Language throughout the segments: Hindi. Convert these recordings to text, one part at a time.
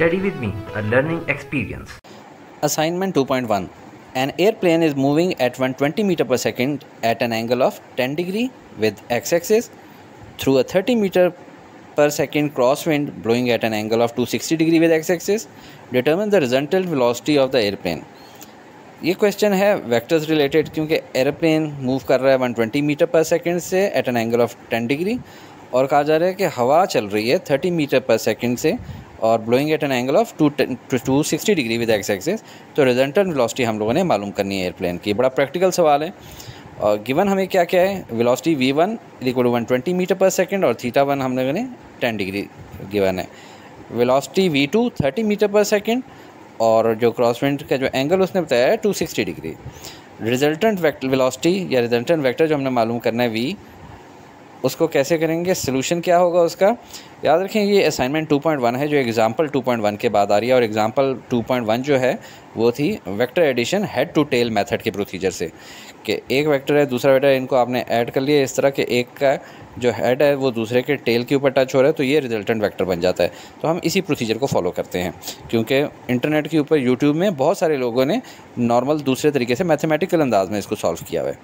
Study with me, a learning experience. Assignment 2.1 An airplane is moving at 120 meter per second at an angle of 10 degree with x-axis through a 30 meter per second crosswind blowing at an angle of 260 degree with x-axis. Determine the resultant velocity of the airplane. ये क्वेश्चन है वेक्टर्स रिलेटेड क्योंकि एरोप्लेन मूव कर रहा है 120 मीटर पर सेकंड से at an angle of 10 degree और कहा जा रहा है कि हवा चल रही है 30 मीटर पर सेकंड से और blowing at an angle of two two sixty degree with x axis तो रिजल्टन वेलोसिटी हम लोगों ने मालूम करनी है एयरप्लेन की बड़ा प्रैक्टिकल सवाल है और गिवन हमें क्या क्या है velocity V one equal to one twenty metre per second और थीटा वन हम लोगों ने टेन डिग्री गिवन है velocity V two thirty metre per second और जो क्रॉसविंड का जो एंगल उसने बताया है two sixty degree resultant velocity या रिजल्टेंट वेक्टर जो हमने मालूम करना है वी उसको कैसे करेंगे सोल्यूशन क्या होगा उसका याद रखें ये असाइनमेंट 2.1 है जो एग्ज़ाम्पल 2.1 के बाद आ रही है और एग्ज़ाम्पल 2.1 जो है वो थी vector addition head to tail method के प्रोसीजर से कि एक वेक्टर है दूसरा वेक्टर इनको आपने ऐड कर लिया इस तरह के एक का जो हेड है वो दूसरे के टेल के ऊपर टच हो रहा है तो ये रिजल्टेंट वैक्टर बन जाता है तो हम इसी प्रोसीजर को फॉलो करते हैं क्योंकि इंटरनेट के ऊपर यूट्यूब में बहुत सारे लोगों ने नॉर्मल दूसरे तरीके से मैथमेटिकल अंदाज में इसको सॉल्व किया हुआ है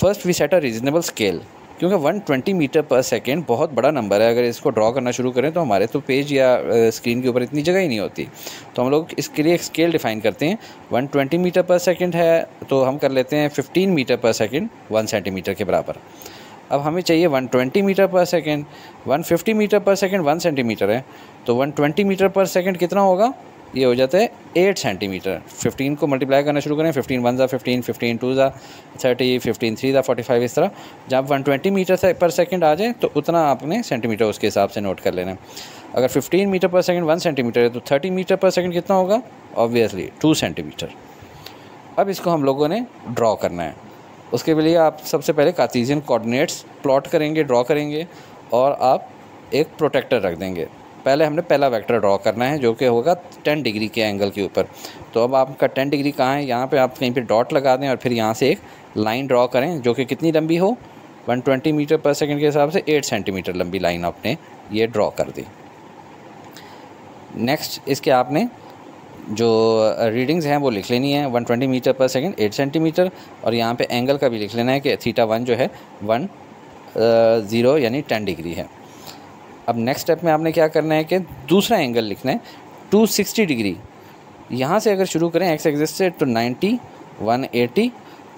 first we set a reasonable scale क्योंकि 120 मीटर पर सेकेंड बहुत बड़ा नंबर है अगर इसको ड्रॉ करना शुरू करें तो हमारे तो पेज या स्क्रीन के ऊपर इतनी जगह ही नहीं होती तो हम लोग इसके लिए एक स्केल डिफाइन करते हैं 120 मीटर पर सेकेंड है तो हम कर लेते हैं 15 मीटर पर सेकेंड 1 सेंटीमीटर के बराबर अब हमें चाहिए 120 metre per second 150 metre per second 1 centimetre है तो 120 मीटर पर सेकेंड कितना होगा ये हो जाता है एट सेंटीमीटर फिफ्टीन को मल्टीप्लाई करना शुरू करें फिफ्टीन वन ज़ा फिफ्टीन फिफ्टीन टू ज़ा थर्टी फिफ्टीन थ्री ज़ा फोर्टी फाइव इस तरह जब वन ट्वेंटी मीटर से पर सेकेंड आ जाए तो उतना आपने सेंटीमीटर उसके हिसाब से नोट कर लेना अगर fifteen metre per second one centimetre है तो थर्टी मीटर पर सेकेंड कितना होगा ऑब्वियसली टू सेंटीमीटर अब इसको हम लोगों ने ड्रॉ करना है उसके लिए आप सबसे पहले कार्तीजियन कोऑर्डिनेट्स प्लॉट करेंगे ड्रॉ करेंगे और आप एक प्रोटेक्टर रख देंगे पहले हमने पहला वेक्टर ड्रॉ करना है जो कि होगा टेन डिग्री के एंगल के ऊपर तो अब आपका टेन डिग्री कहाँ है यहाँ पे आप कहीं पे डॉट लगा दें और फिर यहाँ से एक लाइन ड्रॉ करें जो कि कितनी लंबी हो 120 मीटर पर सेकंड के हिसाब से 8 सेंटीमीटर लंबी लाइन आपने ये ड्रॉ कर दी नेक्स्ट इसके आपने जो रीडिंग्स हैं वो लिख लेनी है 120 मीटर पर सेकंड 8 सेंटीमीटर और यहाँ पे एंगल का भी लिख लेना है कि थीटा वन जो है वन ज़ीरो यानी टेन डिग्री है अब नेक्स्ट स्टेप में आपने क्या करना है कि दूसरा एंगल लिखना है 260 डिग्री यहाँ से अगर शुरू करें एक्स एग्जिस्ट से तो 90, 180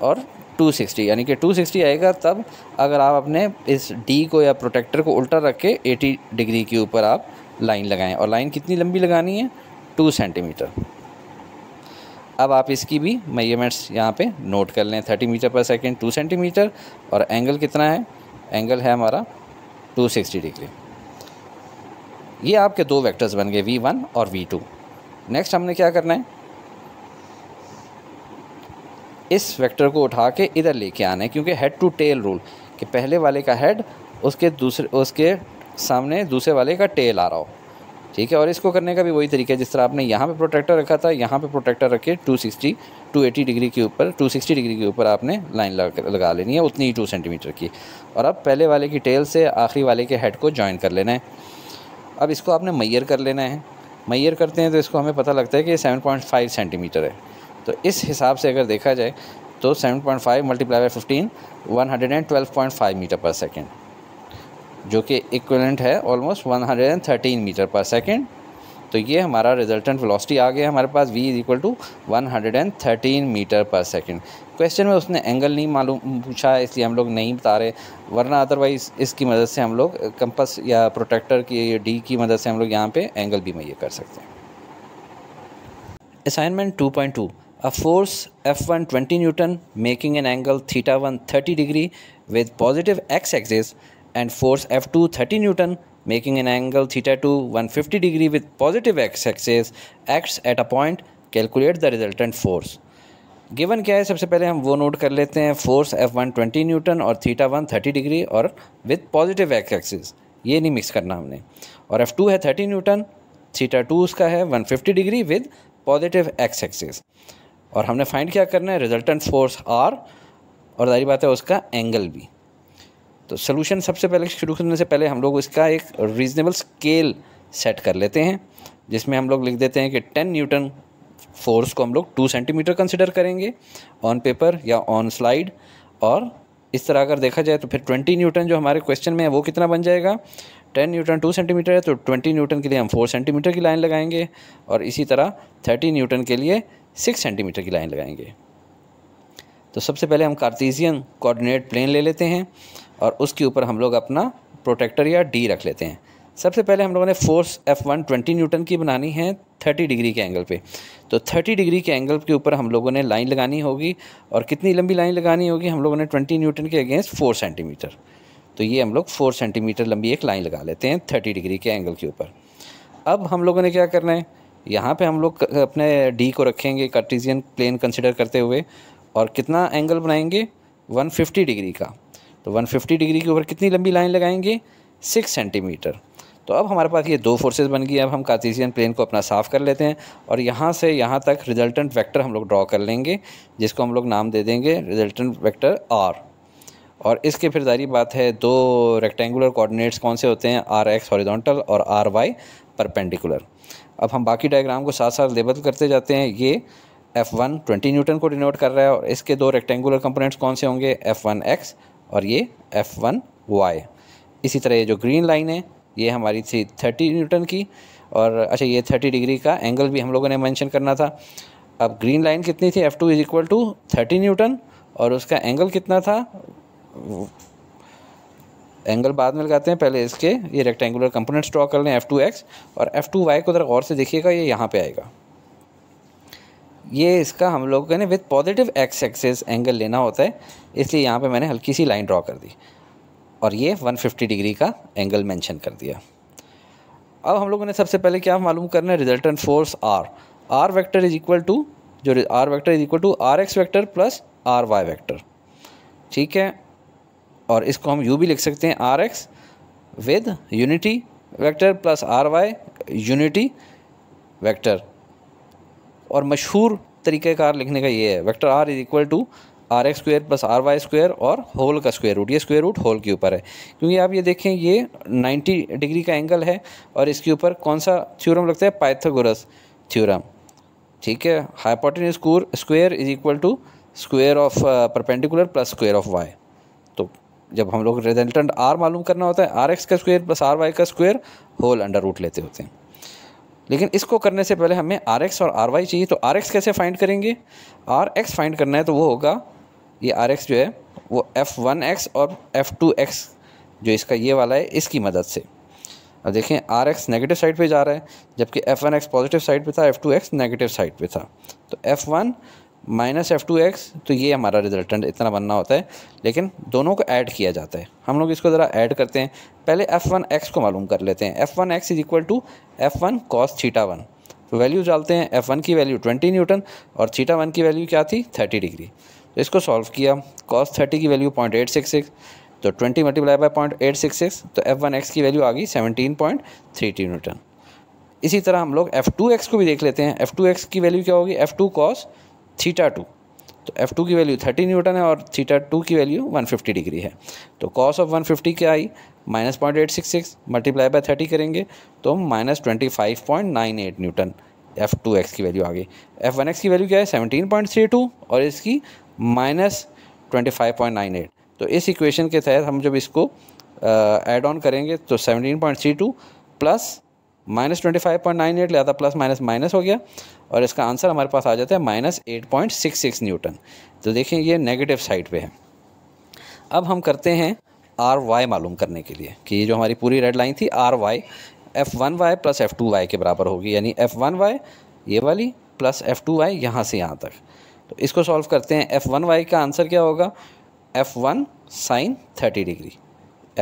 और 260 यानी कि 260 आएगा तब अगर आप अपने इस डी को या प्रोटेक्टर को उल्टा रख के 80 डिग्री के ऊपर आप लाइन लगाएं और लाइन कितनी लंबी लगानी है टू सेंटीमीटर अब आप इसकी भी मेजरमेंट्स यहाँ पे नोट कर लें thirty metre per second two centimetre और एंगल कितना है एंगल है हमारा 260 डिग्री ये आपके दो वेक्टर्स बन गए वी वन और वी टू नेक्स्ट हमने क्या करना है इस वेक्टर को उठा के इधर लेके आना है क्योंकि हेड टू टेल रूल कि पहले वाले का हेड उसके दूसरे उसके सामने दूसरे वाले का टेल आ रहा हो ठीक है और इसको करने का भी वही तरीका है जिस तरह आपने यहाँ पे प्रोटेक्टर रखा था यहाँ पे प्रोटेक्टर रखे 260, 280 डिग्री के ऊपर 260 डिग्री के ऊपर आपने लाइन लगा लेनी है उतनी ही टू सेंटीमीटर की और अब पहले वाले की टेल से आखिरी वाले के हेड को ज्वाइन कर लेना है अब इसको आपने मैयर कर लेना है मैयर करते हैं तो इसको हमें पता लगता है कि सेवन पॉइंट फाइव सेंटीमीटर है तो इस हिसाब से अगर देखा जाए तो seven point five multiply by fifteen one hundred and twelve point five metre per second जो कि इक्वलेंट है almost one hundred and thirteen metre per second तो ये हमारा रिजल्टेंट वेलोसिटी आ गया हमारे पास v is equal to one metre per second question में उसने एंगल नहीं मालूम पूछा है इसलिए हम लोग नहीं बता रहे वरना अदरवाइज़ इसकी मदद से हम लोग कंपस या प्रोटेक्टर की डी की मदद से हम लोग यहाँ पे एंगल भी मैं कर सकते हैं assignment 2.2 A force F1 20 Newton making an angle theta 1 30 degree with positive x axis and force F2 30 Newton making an angle theta to 150 degree with positive x-axis acts at a point calculate the resultant force given क्या है सबसे पहले हम वो नोट कर लेते हैं force F one twenty newton और थीटा वन थर्टी डिग्री और विथ पॉजिटिव एक्स एक्सिस ये नहीं मिक्स करना हमने और एफ टू है थर्टी न्यूटन थीटा टू उसका है one fifty degree with positive x axis और हमने फाइंड क्या करना है रिजल्टेंट फोर्स आर और जारी बात है उसका एंगल भी तो सोल्यूशन सबसे पहले शुरू करने से पहले हम लोग इसका एक रीज़नेबल स्केल सेट कर लेते हैं जिसमें हम लोग लिख देते हैं कि टेन न्यूटन फोर्स को हम लोग टू सेंटीमीटर कंसिडर करेंगे ऑन पेपर या ऑन स्लाइड और इस तरह अगर देखा जाए तो फिर ट्वेंटी न्यूटन जो हमारे क्वेश्चन में है वो कितना बन जाएगा टेन न्यूटन टू सेंटीमीटर है तो ट्वेंटी न्यूटन के लिए हम फोर सेंटीमीटर की लाइन लगाएंगे और इसी तरह थर्टी न्यूटन के लिए सिक्स सेंटीमीटर की लाइन लगाएंगे तो सबसे पहले हम कार्तीजियन कोऑर्डिनेट प्लेन ले लेते हैं और उसके ऊपर हम लोग अपना प्रोटेक्टर या डी रख लेते हैं सबसे पहले हम लोगों ने force F one twenty newton की बनानी है थर्टी डिग्री के एंगल पे तो थर्टी डिग्री के एंगल के ऊपर हम लोगों ने लाइन लगानी होगी और कितनी लंबी लाइन लगानी होगी हम लोगों ने ट्वेंटी न्यूटन के अगेंस्ट फोर सेंटीमीटर तो ये हम लोग फोर सेंटीमीटर लंबी एक लाइन लगा लेते हैं थर्टी डिग्री के एंगल के ऊपर अब हम लोगों ने क्या करना है यहाँ पे हम लोग अपने डी को रखेंगे कार्टिजियन प्लेन कंसिडर करते हुए और कितना एंगल बनाएंगे 150 डिग्री का तो 150 डिग्री के ऊपर कितनी लंबी लाइन लगाएंगे सिक्स सेंटीमीटर तो अब हमारे पास ये दो फोर्सेस बन गई अब हम कार्तीसियन प्लेन को अपना साफ़ कर लेते हैं और यहाँ से यहाँ तक रिजल्टेंट वेक्टर हम लोग ड्रॉ कर लेंगे जिसको हम लोग नाम दे देंगे रिजल्टेंट वेक्टर आर और इसके फिर जारी बात है दो रेक्टेंगुलर कोऑर्डिनेट्स कौन से होते हैं आर एक्स हॉरिजॉन्टल और आर वाई परपेंडिकुलर अब हम बाकी डायग्राम को साथ साथ लेबल करते जाते हैं ये एफ वन ट्वेंटी न्यूटन को डिनोट कर रहा है और इसके दो रेक्टेंगुलर कंपोनेंट्स कौन से होंगे एफ वन एक्स और ये एफ़ वन वाई इसी तरह ये जो ग्रीन लाइन है ये हमारी थी थर्टी न्यूटन की और अच्छा ये थर्टी डिग्री का एंगल भी हम लोगों ने मैंशन करना था अब ग्रीन लाइन कितनी थी F two is equal to thirty newton और उसका एंगल कितना था एंगल बाद में लगाते हैं पहले इसके ये रेक्टेंगुलर कंपोनेंट्स ड्रॉ कर लें एफ़ टू एक्स और एफ़ टू वाई को ज़रा गौर से देखिएगा ये यहाँ पे आएगा ये इसका हम लोग को ना with positive X axis angle लेना होता है इसलिए यहाँ पे मैंने हल्की सी लाइन ड्रॉ कर दी और ये 150 डिग्री का एंगल मेंशन कर दिया अब हम लोगों ने सबसे पहले क्या मालूम करना है resultant force R R vector is equal to जो R vector is equal to R X vector plus R Y vector ठीक है और इसको हम यू भी लिख सकते हैं R X with unity vector plus R Y unity vector और मशहूर तरीक़ेकार लिखने का ये है vector R is equal to R X square plus R Y square और होल का स्क्वेयर रूट ये स्क्वेयर रूट होल के ऊपर है क्योंकि आप ये देखें ये 90 डिग्री का एंगल है और इसके ऊपर कौन सा थ्योरम लगता है पाइथागोरस थ्योरम ठीक है hypotenuse square is equal to square of perpendicular plus square of Y तो जब हम लोग रिजल्टेंट आर मालूम करना होता है आर एक्स का स्क्वेयर प्लस आर वाई का स्क्वेयर होल अंडर रूट लेते होते हैं लेकिन इसको करने से पहले हमें आर एक्स और आर वाई चाहिए तो आर एक्स कैसे फाइंड करेंगे आर एक्स फाइंड करना है तो वो होगा ये आर एक्स जो है वो एफ़ वन एक्स और एफ़ टू एक्स जो इसका ये वाला है इसकी मदद से अब देखें आर एक्स नेगेटिव साइड पे जा रहा है जबकि F one X positive side पे था F two X negative side पे था तो F one minus F two X तो ये हमारा रिजल्टेंट इतना बनना होता है लेकिन दोनों को ऐड किया जाता है हम लोग इसको ज़रा ऐड करते हैं पहले एफ़ वन एक्स को मालूम कर लेते हैं F one X is equal to F one cos theta one तो वैल्यू डालते हैं एफ़ वन की वैल्यू ट्वेंटी न्यूटन और थीटा वन की वैल्यू क्या थी थर्टी डिग्री तो इसको सॉल्व किया कॉस थर्टी की value point eight six six तो twenty multiply by point eight six six तो एफ़ वन एक्स की वैल्यू आ गई seventeen point three two newton इसी तरह हम लोग एफ़ टू एक्स को भी देख लेते हैं एफ़ टू एक्स की वैल्यू क्या होगी F two cos theta two तो एफ टू की वैल्यू थर्टी न्यूटन है और थीटा टू की वैल्यू वन फिफ्टी डिग्री है तो कॉस ऑफ वन फिफ्टी क्या आई minus point eight six six multiply by thirty करेंगे तो minus twenty five point nine eight newton F two X की वैल्यू आ गई एफ वन एक्स की वैल्यू क्या है सेवनटीन पॉइंट थ्री टू और इसकी minus twenty five point nine eight तो इस इक्वेशन के तहत हम जब इसको एड ऑन करेंगे तो seventeen point three two plus minus twenty five point nine eight लिया था प्लस माइनस माइनस हो गया और इसका आंसर हमारे पास आ जाता है minus eight point six six newton तो देखें ये नेगेटिव साइड पे है अब हम करते हैं आर वाई मालूम करने के लिए कि ये जो हमारी पूरी रेड लाइन थी R Y F one Y plus F two Y के बराबर होगी यानी एफ़ वन वाई ये वाली प्लस एफ़ टू वाई यहाँ से यहाँ तक तो इसको सॉल्व करते हैं एफ़ वन वाई का आंसर क्या होगा F one sine thirty degree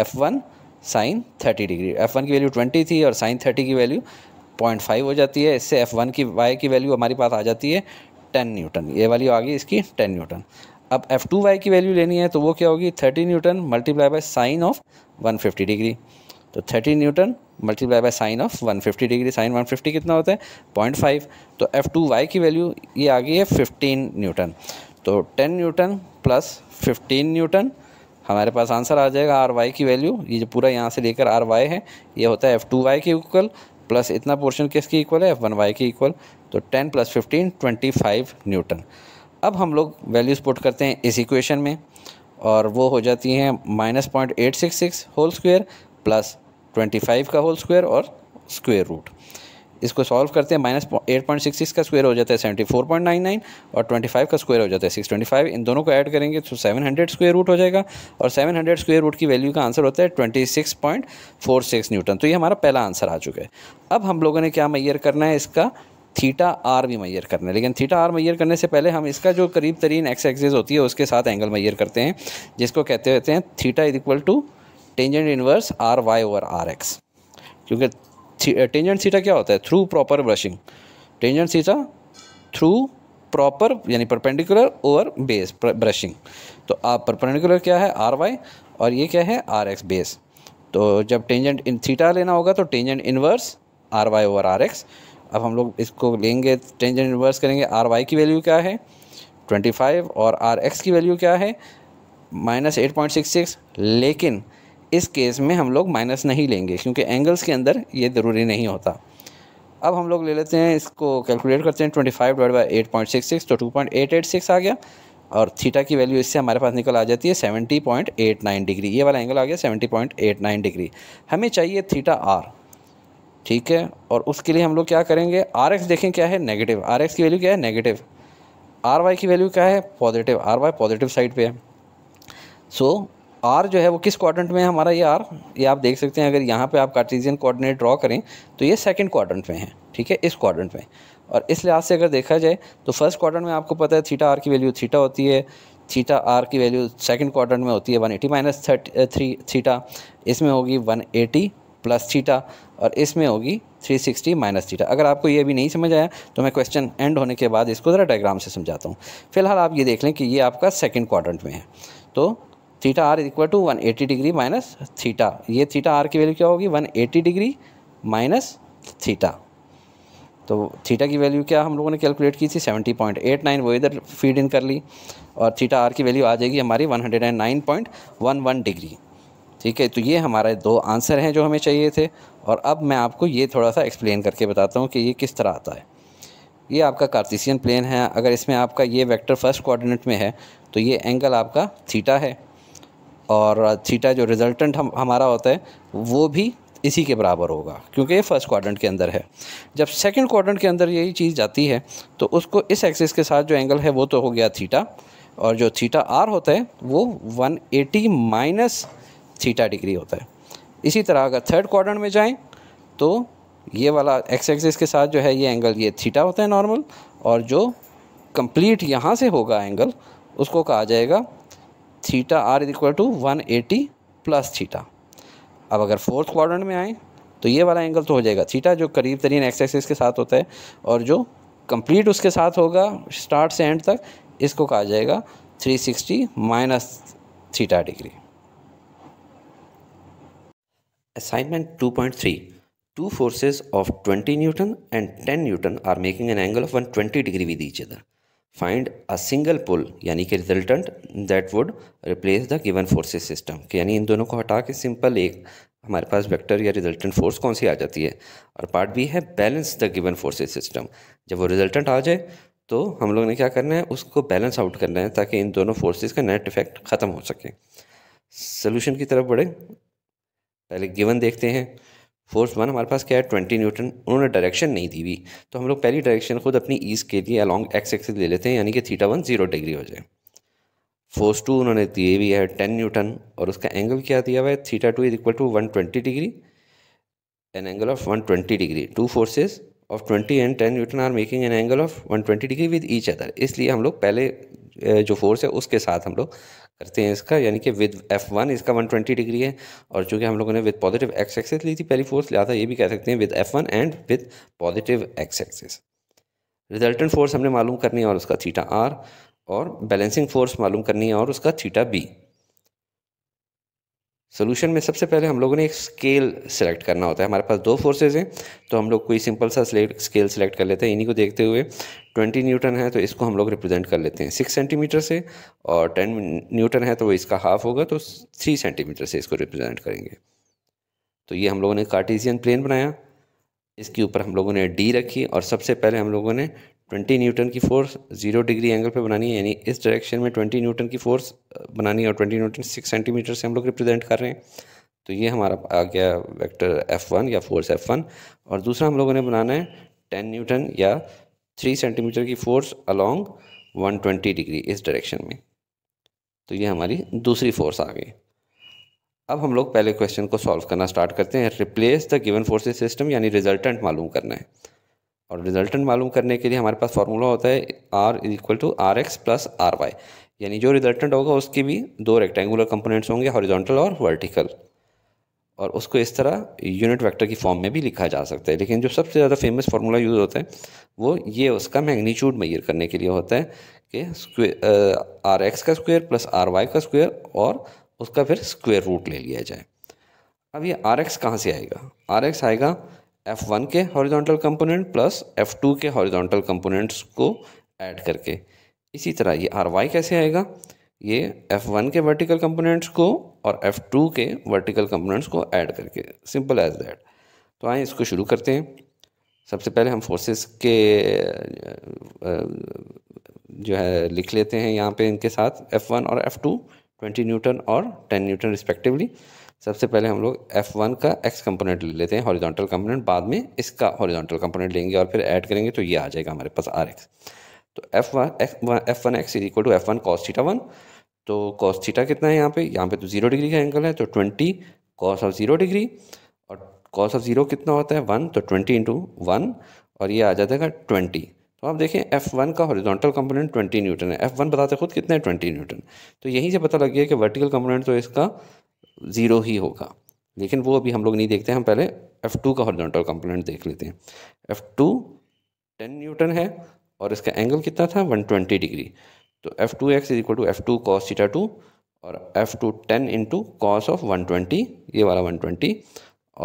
F one sine thirty degree F one की वैल्यू ट्वेंटी थी और साइन थर्टी की वैल्यू पॉइंट फाइव हो जाती है इससे एफ़ वन की वाई की वैल्यू हमारे पास आ जाती है टेन न्यूटन ये वाली आ गई इसकी टेन न्यूटन अब एफ़ टू वाई की वैल्यू लेनी है तो वो क्या होगी thirty newton multiply by sine of one fifty degree तो thirty newton multiply by sine of one fifty degree sine one fifty कितना होता है पॉइंट फाइव तो एफ़ टू वाई की वैल्यू ये आ गई है फिफ्टीन न्यूटन तो ten newton plus fifteen newton हमारे पास आंसर आ जाएगा आर वाई की वैल्यू ये जो पूरा यहाँ से लेकर आर वाई है ये होता है एफ़ टू वाई के इक्वल प्लस इतना पोर्शन किसकी इक्वल है एफ वन वाई की इक्वल तो ten plus fifteen twenty five newton अब हम लोग वैल्यूज़ पुट करते हैं इस इक्वेशन में और वो हो जाती हैं minus point eight six six whole square plus twenty five का होल स्क्वेयर और स्क्वेयर रूट इसको सॉल्व करते हैं minus eight point six six का स्क्वायर हो जाता है seventy four point nine nine और ट्वेंटी फाइव का स्क्वायर हो जाता है सिक्स ट्वेंटी फाइव इन दोनों को ऐड करेंगे तो सेवन हंड्रेड स्क्वेयर रूट हो जाएगा और सेवन हंड्रेड स्क्वेयर रूट की वैल्यू का आंसर होता है twenty six point four six newton तो ये हमारा पहला आंसर आ चुका है अब हम लोगों ने क्या मैयर करना है इसका थीटा आर भी मैयर करना है लेकिन थीटा आर मैयर करने से पहले हम इसका जो करीब तरीन एक्स एक्सेज होती है उसके साथ एंगल मैयर करते हैं जिसको कहते होते हैं theta is equal to tangent inverse R Y over R X क्योंकि टेंजेंट सीटा क्या होता है through proper brushing tangent theta through proper यानी परपेंडिकुलर ओवर बेस ब्रशिंग तो आप परपेंडिकुलर क्या है आर वाई और ये क्या है आर एक्स बेस तो जब टेंजेंट इन थीटा लेना होगा तो tangent inverse R Y over R X अब हम लोग इसको लेंगे टेंजेंट इनवर्स करेंगे आर वाई की वैल्यू क्या है ट्वेंटी फाइव और आर एक्स की वैल्यू क्या है minus eight point six six लेकिन इस केस में हम लोग माइनस नहीं लेंगे क्योंकि एंगल्स के अंदर ये ज़रूरी नहीं होता अब हम लोग ले लेते हैं इसको कैलकुलेट करते हैं twenty five divide by eight point six six तो two point eight eight six आ गया और थीटा की वैल्यू इससे हमारे पास निकल आ जाती है seventy point eight nine degree ये वाला एंगल आ गया seventy point eight nine degree हमें चाहिए थीटा आर ठीक है और उसके लिए हम लोग क्या करेंगे आर एक्स देखें क्या है नेगेटिव आर एक्स की वैल्यू क्या है नेगेटिव आर वाई की वैल्यू क्या है positive R Y positive side पे है सो आर जो है वो किस क्वाड्रेंट में है हमारा ये आर ये आप देख सकते हैं अगर यहाँ पे आप कार्टेशियन कोऑर्डिनेट ड्रॉ करें तो ये सेकंड क्वाड्रेंट में है ठीक है इस क्वाड्रेंट में और इस लिहाज से अगर देखा जाए तो फर्स्ट क्वाड्रेंट में आपको पता है थीटा आर की वैल्यू थीटा होती है थीटा आर की वैल्यू सेकंड क्वाड्रेंट में होती है one eighty minus three theta इसमें होगी वन एटी प्लस थीटा और इसमें होगी थ्री सिक्सटी माइनस थीटा अगर आपको ये भी नहीं समझ आया तो मैं क्वेश्चन एंड होने के बाद इसको ज़रा डायग्राम से समझाता हूँ फिलहाल आप ये देख लें कि ये आपका सेकेंड क्वाड्रेंट में है तो theta R equal to one eighty degree minus theta ये थीटा आर की वैल्यू क्या होगी one eighty degree minus theta तो थीटा की वैल्यू क्या हम लोगों ने कैलकुलेट की थी सेवेंटी पॉइंट एट नाइन वो इधर फीड इन कर ली और थीटा आर की वैल्यू आ जाएगी हमारी one hundred and nine point one one degree ठीक है तो ये हमारे दो आंसर हैं जो हमें चाहिए थे और अब मैं आपको ये थोड़ा सा एक्सप्लेन करके बताता हूँ कि ये किस तरह आता है ये आपका कार्तिसियन प्लेन है अगर इसमें आपका ये वेक्टर फर्स्ट कोऑर्डिनेट में है तो ये एंगल आपका थीटा है और थीटा जो रिजल्टेंट हम हमारा होता है वो भी इसी के बराबर होगा क्योंकि ये फर्स्ट क्वाड्रेंट के अंदर है जब सेकंड क्वाड्रेंट के अंदर यही चीज़ जाती है तो उसको इस एक्सिस के साथ जो एंगल है वो तो हो गया थीटा और जो थीटा आर होता है वो 180 माइनस थीटा डिग्री होता है इसी तरह अगर थर्ड क्वाड्रेंट में जाएं तो ये वाला एक्स एक्सिस के साथ जो है ये एंगल ये थीटा होता है नॉर्मल और जो कंप्लीट यहाँ से होगा एंगल उसको कहा जाएगा theta R is equal to one eighty plus theta अब अगर फोर्थ क्वाड्रेंट में आए तो ये वाला एंगल तो हो जाएगा थीटा जो करीब तरीन एक्स एक्सिस के साथ होता है और जो कंप्लीट उसके साथ होगा स्टार्ट से एंड तक इसको कहा जाएगा 360 minus theta degree assignment 2.3 Two forces of 20 Newton and 10 Newton are making an angle of 120 degree with each other. Find a single pull यानी कि resultant that would replace the given forces system कि यानी इन दोनों को हटा के सिंपल एक हमारे पास वेक्टर या रिजल्टेंट फोर्स कौन सी आ जाती है और पार्ट बी है balance the given forces system जब वो रिजल्टेंट आ जाए तो हम लोग ने क्या करना है उसको बैलेंस आउट करना है ताकि इन दोनों फोर्सेस का नेट इफेक्ट ख़त्म हो सके सोल्यूशन की तरफ बढ़े पहले गिवन देखते हैं फोर्स वन हमारे पास क्या है ट्वेंटी न्यूटन उन्होंने डायरेक्शन नहीं दी हुई तो हम लोग पहली डायरेक्शन खुद अपनी ईज के लिए अलॉन्ग एक्स एक्सिस ले लेते हैं यानी कि थीटा वन जीरो डिग्री हो जाए फोर्स टू उन्होंने दिए भी है टेन न्यूटन और उसका एंगल क्या दिया हुआ है theta two is equal to one twenty degree an angle of one twenty degree two forces of twenty and ten newton are making an angle of one twenty degree with each other इसलिए हम लोग पहले जो फोर्स है उसके साथ हम लोग करते हैं इसका यानी कि विद एफ वन इसका वन ट्वेंटी डिग्री है और चूँकि हम लोगों ने विद पॉजिटिव एक्स एक्सेस ली थी पहली फोर्स लिया था ये भी कह सकते हैं with F one and with positive X axis resultant force हमने मालूम करनी है और उसका थीटा आर और बैलेंसिंग फोर्स मालूम करनी है और उसका थीटा बी सोल्यूशन में सबसे पहले हम लोगों ने एक स्केल सेलेक्ट करना होता है हमारे पास दो फोर्सेज हैं तो हम लोग कोई सिंपल सा स्केल सेलेक्ट कर लेते हैं इन्हीं को देखते हुए 20 न्यूटन है तो इसको हम लोग रिप्रेजेंट कर लेते हैं 6 सेंटीमीटर से और 10 न्यूटन है तो इसका हाफ होगा तो 3 सेंटीमीटर से इसको रिप्रेजेंट करेंगे तो ये हम लोगों ने कार्टीजियन प्लेन बनाया इसके ऊपर हम लोगों ने डी रखी और सबसे पहले हम लोगों ने 20 न्यूटन की फोर्स जीरो डिग्री एंगल पे बनानी है यानी इस डायरेक्शन में 20 न्यूटन की फोर्स बनानी है और 20 न्यूटन 6 सेंटीमीटर से हम लोग रिप्रेजेंट कर रहे हैं तो ये हमारा आ गया वेक्टर F1 या फोर्स F1 और दूसरा हम लोगों ने बनाना है 10 न्यूटन या 3 सेंटीमीटर की फोर्स अलॉन्ग ट्वेंटी डिग्री इस डायरेक्शन में तो ये हमारी दूसरी फोर्स आ गई अब हम लोग पहले क्वेश्चन को सॉल्व करना स्टार्ट करते हैं replace the given forces system यानी रिजल्टेंट मालूम करना है और रिजल्टेंट मालूम करने के लिए हमारे पास फार्मूला होता है R is equal to R X plus R Y यानी जो रिजल्टेंट होगा उसके भी दो रेक्टेंगुलर कंपोनेंट्स होंगे हॉरिजॉन्टल और वर्टिकल और उसको इस तरह यूनिट वेक्टर की फॉर्म में भी लिखा जा सकता है लेकिन जो सबसे ज़्यादा फेमस फार्मूला यूज़ होता है वो ये उसका मैग्नीट्यूड मैयर करने के लिए होता है कि स्क्वेयर आर एक्स का स्क्वेयर प्लस आर वाई का स्क्वेयर और उसका फिर स्क्वेयर रूट ले लिया जाए अब ये आर एक्स कहाँ से आएगा आर एक्स आएगा एफ़ वन के horizontal component plus F two के हॉरिजॉन्टल कंपोनेंट्स को ऐड करके इसी तरह ये आर वाई कैसे आएगा ये एफ़ वन के वर्टिकल कंपोनेंट्स को और एफ़ टू के वर्टिकल कंपोनेंट्स को ऐड करके सिंपल एज दैट तो आए इसको शुरू करते हैं सबसे पहले हम फोर्सेस के जो है लिख लेते हैं यहाँ पे इनके साथ एफ़ वन और एफ़ टू ट्वेंटी न्यूटन और टेन न्यूटन रिस्पेक्टिवली सबसे पहले हम लोग F1 का x कंपोनेंट ले लेते हैं हॉरिजॉन्टल कंपोनेंट बाद में इसका हॉरिजॉन्टल कंपोनेंट लेंगे और फिर ऐड करेंगे तो ये आ जाएगा हमारे पास आर एक्स तो F one X one F one X is equal to F one cos theta one तो कॉस थीटा कितना है यहाँ पे यहाँ पे तो जीरो डिग्री का एंगल है तो twenty cos of zero degree और कॉस ऑफ जीरो कितना होता है वन तो ट्वेंटी इंटू वन और ये आ जाएगा ट्वेंटी तो आप देखें एफ़ वन का हॉरिजॉन्टल कंपोनेंट ट्वेंटी न्यूटन है एफ़ वन बताते खुद कितना है ट्वेंटी न्यूटन तो यहीं से पता लग गया कि वर्टिकल कंपोनेंट तो इसका ज़ीरो ही होगा लेकिन वो अभी हम लोग नहीं देखते हम पहले एफ़ टू का हॉर्जोंटल कंपोनेंट देख लेते हैं एफ टू टेन न्यूटन है और इसका एंगल कितना था वन ट्वेंटी डिग्री तो F two X is equal to F two cos theta two और F two ten into cos of one twenty ये वाला वन ट्वेंटी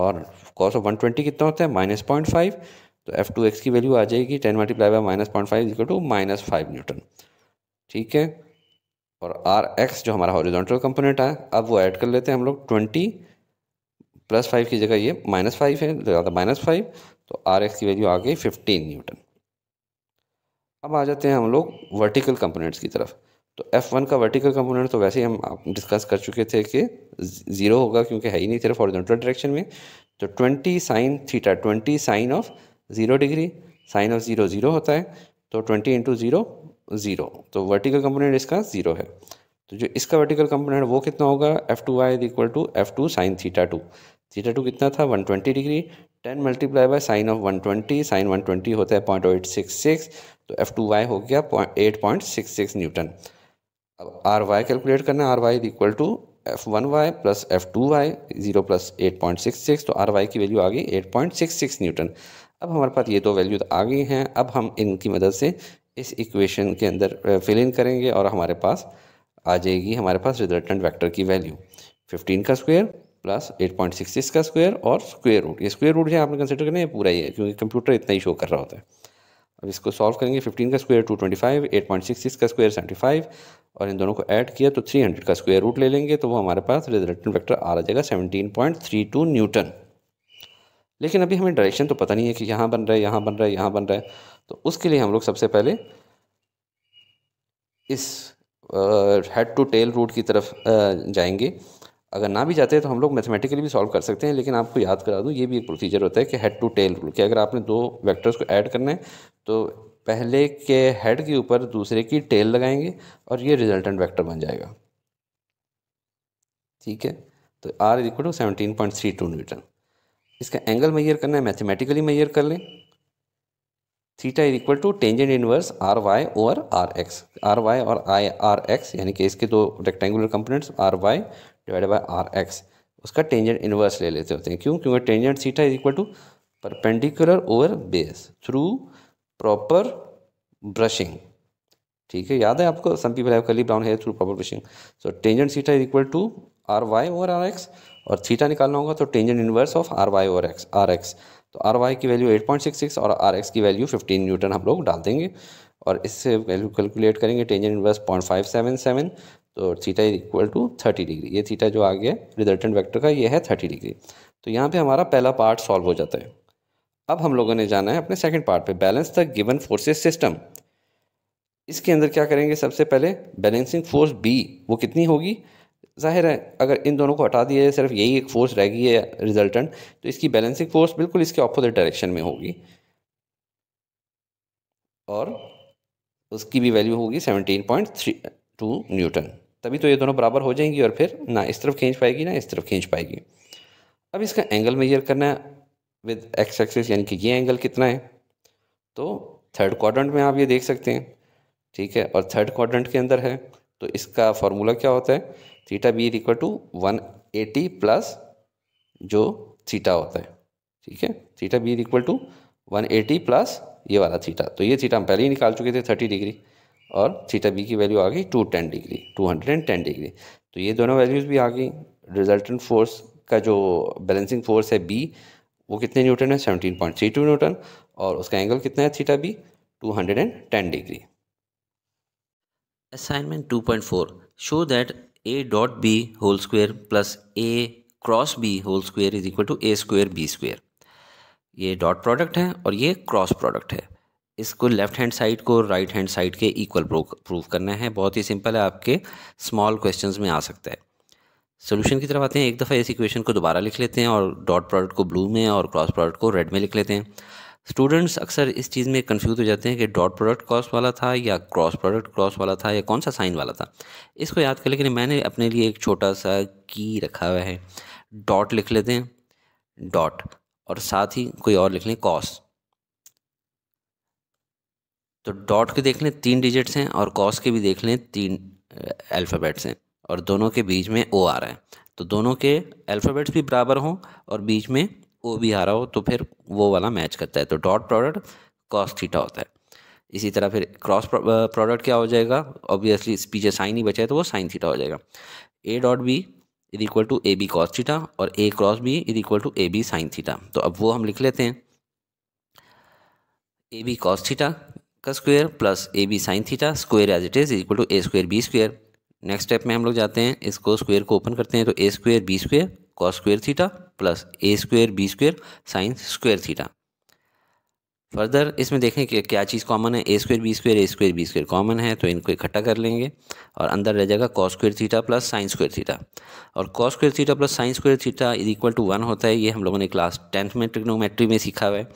और कॉस ऑफ वन ट्वेंटी कितना होता है माइनस पॉइंट फाइव तो एफ टू एक्स की वैल्यू आ जाएगी ten multiply by minus point five equal to minus five newton ठीक है और आर एक्स जो हमारा हॉरिजॉन्टल कंपोनेंट है अब वो ऐड कर लेते हैं हम लोग ट्वेंटी प्लस फाइव की जगह ये माइनस फाइव है ज़्यादा माइनस फाइव तो आर एक्स तो की वैल्यू आ गई फिफ्टीन न्यूटन अब आ जाते हैं हम लोग वर्टिकल कंपोनेंट्स की तरफ तो एफ़ वन का वर्टिकल कंपोनेंट तो वैसे ही हम डिस्कस कर चुके थे कि ज़ीरो होगा क्योंकि है ही नहीं सिर्फ हॉरिजॉन्टल डायरेक्शन में तो twenty sine theta twenty sine of zero degree sine of zero zero होता है तो ट्वेंटी इंटू ज़ीरो ज़ीरो तो वर्टिकल कंपोनेंट इसका ज़ीरो है तो जो इसका वर्टिकल कंपोनेंट वो कितना होगा F two Y equal to F two sine theta two theta two कितना था one twenty degree ten multiply by sine of one twenty sine one twenty होता है पॉइंट एट सिक्स सिक्स तो एफ़ टू वाई हो गया eight point six six newton अब आर वाई कैलकुलेट करना है R Y equal to F one Y plus F two Y zero plus eight point six six तो आर वाई की वैल्यू आ गई eight point six six newton अब हमारे पास ये दो वैल्यू आ गई हैं अब हम इनकी मदद से इस इक्वेशन के अंदर फिल इन करेंगे और हमारे पास आ जाएगी हमारे पास रिजल्टेंट वेक्टर की वैल्यू 15 का स्क्वायर प्लस 8.66 का स्क्वायर और स्क्वायर रूट ये स्क्वायर रूट जो आपने कंसिडर करना है पूरा ही है क्योंकि कंप्यूटर इतना ही शो कर रहा होता है अब इसको सॉल्व करेंगे 15 का स्क्वायर 225 ट्वेंटी का स्क्वायर सेवेंटी और इन दोनों को ऐड किया तो थ्री का स्क्वायर रूट ले लेंगे तो वो हमारे पास रिजल्टेंट वैक्टर आ जाएगा 17.32 न्यूटन लेकिन अभी हमें डायरेक्शन तो पता नहीं है कि यहाँ बन रहा है यहाँ बन रहा है यहाँ बन रहा है तो उसके लिए हम लोग सबसे पहले इस हेड टू टेल रूट की तरफ uh, जाएंगे अगर ना भी जाते हैं तो हम लोग मैथमेटिकली भी सॉल्व कर सकते हैं लेकिन आपको याद करा दूँ ये भी एक प्रोसीजर होता है कि हेड टू टेल रूल कि अगर आपने दो वेक्टर्स को ऐड करना है तो पहले के हेड के ऊपर दूसरे की टेल लगाएंगे और ये रिजल्टेंट वेक्टर बन जाएगा ठीक है तो R equal to seventeen point three two newton इसका एंगल मैयर करना है मैथमेटिकली मैयर कर लें theta is equal to tangent inverse R Y over R X R Y और आई आर एक्स यानी कि इसके दो rectangular components R Y divide by R X उसका टेंजेंट इनवर्स ले लेते होते हैं क्यों क्योंकि tangent theta is equal to perpendicular over base through proper brushing ठीक है याद है आपको some people have curly brown hair through proper brushing so tangent theta is equal to R Y over R X और थीटा निकालना होगा तो tangent inverse of R Y over X R X तो आर वाई की वैल्यू 8.66 और आर एक्स की वैल्यू 15 न्यूटन हम लोग डाल देंगे और इससे वैल्यू कैलकुलेट करेंगे टेंजेंट इन्वर्स पॉइंट तो theta is equal to 30 degree ये थीटा जो आ गया रिजल्टेंट वैक्टर का ये है थर्टी डिग्री तो यहाँ पर हमारा पहला पार्ट सॉल्व हो जाता है अब हम लोगों ने जाना है अपने सेकेंड पार्ट पे balance the given forces system इसके अंदर क्या करेंगे सबसे पहले बैलेंसिंग फोर्स बी वो कितनी होगी ज़ाहिर है अगर इन दोनों को हटा दिया जाए सिर्फ यही एक फ़ोर्स रह गई है रिजल्टेंट तो इसकी बैलेंसिंग फोर्स बिल्कुल इसके अपोजिट डायरेक्शन में होगी और उसकी भी वैल्यू होगी seventeen point three two newton तभी तो ये दोनों बराबर हो जाएंगी और फिर ना इस तरफ खींच पाएगी ना इस तरफ खींच पाएगी अब इसका एंगल मेजर करना है विद एक्स एक्सिस यानी कि ये एंगल कितना है तो थर्ड क्वाड्रेंट में आप ये देख सकते हैं ठीक है और थर्ड क्वाड्रेंट के अंदर है तो इसका फार्मूला क्या होता है theta B equal to one eighty plus जो थीटा होता है ठीक है theta B equal to one eighty plus ये वाला थीटा तो ये थीटा हम पहले ही निकाल चुके थे थर्टी डिग्री और थीटा बी की वैल्यू आ गई two ten degree two hundred and ten degree तो ये दोनों वैल्यूज़ भी आ गई रिजल्टेंट फोर्स का जो बैलेंसिंग फोर्स है बी वो कितने न्यूटन है seventeen point three two newton और उसका एंगल कितना है theta B two hundred and ten degree assignment two point four show that A dot B whole square plus A cross B whole square is equal to A square B square ये डॉट प्रोडक्ट है और ये क्रॉस प्रोडक्ट है इसको लेफ्ट हैंड साइड को राइट हैंड साइड के इक्वल प्रूव करना है बहुत ही सिंपल है आपके स्मॉल क्वेश्चंस में आ सकता है सोल्यूशन की तरफ आते हैं एक दफ़ा इस इक्वेशन को दोबारा लिख लेते हैं और डॉट प्रोडक्ट को ब्लू में और क्रॉस प्रोडक्ट को रेड में लिख लेते हैं स्टूडेंट्स अक्सर इस चीज़ में कंफ्यूज हो जाते हैं कि डॉट प्रोडक्ट क्रॉस वाला था या क्रॉस प्रोडक्ट क्रॉस वाला था या कौन सा साइन वाला था इसको याद कर लेकिन मैंने अपने लिए एक छोटा सा की रखा हुआ है डॉट लिख लेते हैं डॉट और साथ ही कोई और लिख लें कॉस तो डॉट के देख लें तीन डिजिट्स हैं और कॉस के भी देख लें तीन अल्फ़ाबेट्स हैं और दोनों के बीच में ओ आ रहा है तो दोनों के अल्फ़ाबेट्स भी बराबर हों और बीच में ओ भी हारा हो तो फिर वो वाला मैच करता है तो डॉट प्रोडक्ट कॉस थीटा होता है इसी तरह फिर क्रॉस प्रोडक्ट क्या हो जाएगा ऑब्वियसली पीछे साइन ही बचा है तो वो साइन थीटा हो जाएगा A dot B is equal to A B cos theta और A cross B is equal to A B sine theta तो अब वो हम लिख लेते हैं ए बी कॉस थीटा का square plus A B sine theta square as it is equal to A square B square next step में हम लोग जाते हैं इसको स्क्वायर को ओपन करते हैं तो A square B square cos square theta plus A square B square sine square theta further इसमें देखें कि क्या चीज़ कॉमन है A square B square A square B square common है तो इनको इकट्ठा कर लेंगे और अंदर रह जाएगा cos square theta plus sine square theta और cos square theta plus sine square theta is equal to one होता है ये हम लोगों ने क्लास टेंथ में ट्रिग्नोमेट्री में सीखा हुआ है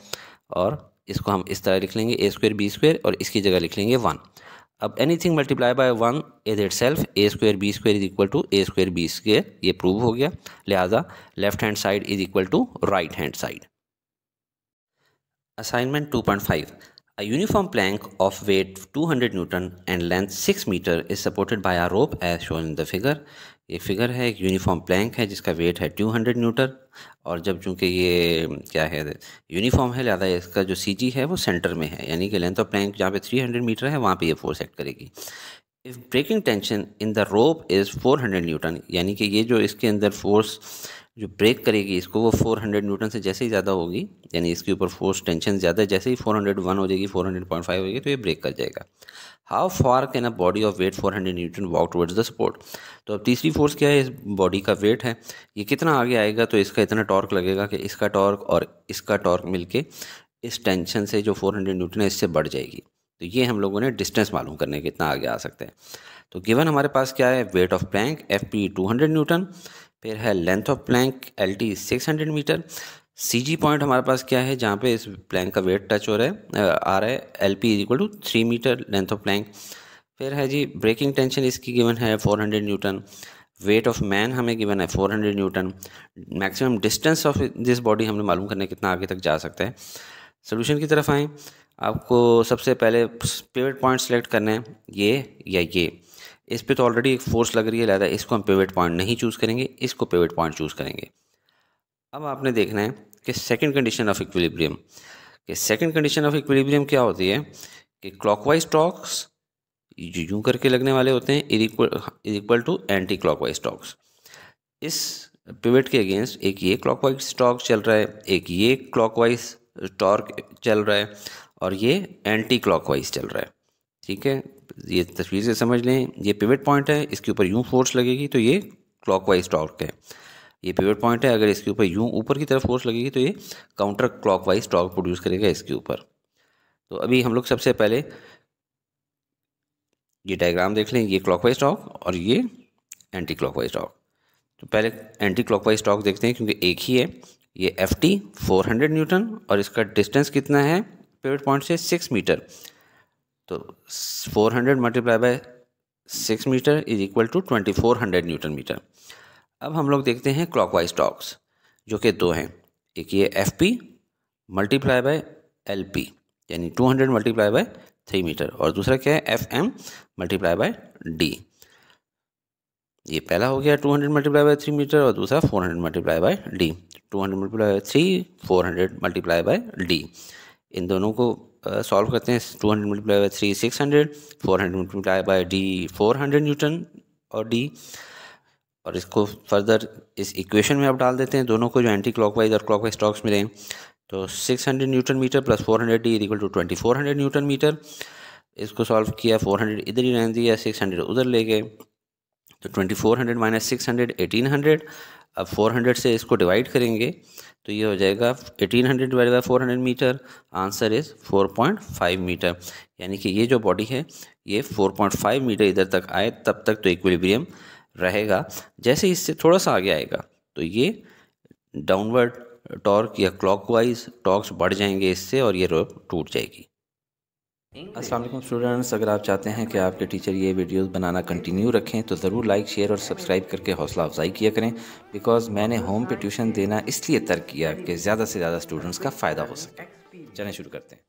और इसको हम इस तरह लिख लेंगे ए स्क्वेयर बी स्क्वेयर और इसकी जगह लिख लेंगे वन अब anything multiply by one is itself A square B square is equal to A square B square ये प्रूव हो गया लिहाजा left hand side is equal to right hand side assignment two point five a uniform plank of weight two hundred newton and length six metre is supported by a rope as shown in the figure ये फिगर है एक यूनिफॉर्म प्लैंक है जिसका वेट है 200 न्यूटन और जब चूंकि ये क्या है यूनिफॉर्म है लिहाजा इसका जो सीजी है वो सेंटर में है यानी कि लेंथ ऑफ प्लैंक जहाँ पे 300 मीटर है वहाँ पे ये फोर्स एक्ट करेगी if breaking tension in the rope is 400 newton यानी कि ये जो इसके अंदर फोर्स जो ब्रेक करेगी इसको वो 400 न्यूटन से जैसे ही ज़्यादा होगी यानी इसके ऊपर फोर्स टेंशन ज़्यादा जैसे ही 401 हो जाएगी 400.5 होगी तो ये ब्रेक कर जाएगा how far can a body of weight 400 newton walk towards the support तो अब तीसरी फोर्स क्या है इस बॉडी का वेट है ये कितना आगे आएगा तो इसका इतना टॉर्क लगेगा कि इसका टॉर्क और इसका टॉर्क मिल इस टेंशन से जो फोर न्यूटन है इससे बढ़ जाएगी तो ये हम लोगों ने डिस्टेंस मालूम करने इतना आगे आ सकते हैं तो गिवन हमारे पास क्या है weight of plank F P two hundred newton फिर है length of plank L T six hundred metre C G point हमारे पास क्या है जहाँ पे इस प्लैंक का वेट टच हो रहा है आ रहा है L P is equal to three metre length of plank फिर है जी ब्रेकिंग टेंशन इसकी गिवन है four hundred newton weight of man हमें गिवन है four hundred newton maximum distance of this body हमने मालूम करने कितना आगे तक जा सकता है सोल्यूशन की तरफ आएँ आपको सबसे पहले पिवट पॉइंट सेलेक्ट करना है ये या ये इस पर तो ऑलरेडी एक फोर्स लग रही है लिहाजा इसको हम पेवेट पॉइंट नहीं चूज़ करेंगे इसको पेवेट पॉइंट चूज़ करेंगे अब आपने देखना है कि सेकंड कंडीशन ऑफ इक्विलिब्रियम कि सेकंड कंडीशन ऑफ इक्विलिब्रियम क्या होती है कि क्लॉकवाइज वाइज स्टॉक्स यूं करके लगने वाले होते हैं is equal to anti clockwise stocks इस पिवट के अगेंस्ट एक ये क्लॉकवाइज स्टॉक चल रहा है एक ये क्लॉकवाइज टॉर्क चल रहा है और ये एंटी क्लॉकवाइज चल रहा है ठीक है ये तस्वीर से समझ लें ये पिवट पॉइंट है इसके ऊपर यूँ फोर्स लगेगी तो ये वाइज टॉर्क है ये पिवट पॉइंट है अगर इसके ऊपर यूँ ऊपर की तरफ फोर्स लगेगी तो ये काउंटर वाइज टॉर्क प्रोड्यूस करेगा इसके ऊपर तो अभी हम लोग सबसे पहले ये डायग्राम देख लें ये वाइज टॉर्क और ये एंटी वाइज टॉर्क तो पहले एंटी वाइज टॉर्क देखते हैं क्योंकि एक ही है ये F T four hundred newton और इसका डिस्टेंस कितना है पिवट पॉइंट से सिक्स मीटर तो 400 hundred multiply by six metre is equal to twenty four hundred newton metre अब हम लोग देखते हैं क्लॉकवाइज टॉक्स जो कि दो हैं एक ये F P multiply by L P यानी two hundred multiply by three metre और दूसरा क्या है F M multiply by D ये पहला हो गया two hundred multiply by three metre और दूसरा four hundred multiply by D two hundred multiply by three four hundred multiply by D इन दोनों को सॉल्व करते हैं two hundred multiply by three six hundred four hundred multiply by D four hundred newton और डी और इसको फर्दर इस इक्वेशन में आप डाल देते हैं दोनों को जो एंटी क्लॉकवाइज और क्लॉकवाइज स्टॉक्स मिले हैं तो six hundred newton metre plus four hundred D equal to twenty four hundred newton metre इसको सॉल्व किया फोर हंड्रेड इधर ही रहने दिया सिक्स हंड्रेड उधर ले गए तो twenty four hundred minus six hundred eighteen hundred अब 400 से इसको डिवाइड करेंगे तो ये हो जाएगा 1800 hundred divide by four metre answer is 4.5 metre यानी कि ये जो बॉडी है ये 4.5 मीटर इधर तक आए तब तक तो इक्विलिब्रियम रहेगा जैसे इससे थोड़ा सा आगे आएगा तो ये डाउनवर्ड टॉर्क या क्लॉकवाइज टॉर्क्स बढ़ जाएंगे इससे और ये रोप टूट जाएगी असलम स्टूडेंट्स अगर आप चाहते हैं कि आपके टीचर ये वीडियोस बनाना कंटिन्यू रखें तो ज़रूर लाइक शेयर और सब्सक्राइब करके हौसला अफजाई किया करें बिकॉज़ मैंने होम पे ट्यूशन देना इसलिए तर्क किया कि ज़्यादा से ज़्यादा स्टूडेंट्स का फ़ायदा हो सके चलें शुरू करते हैं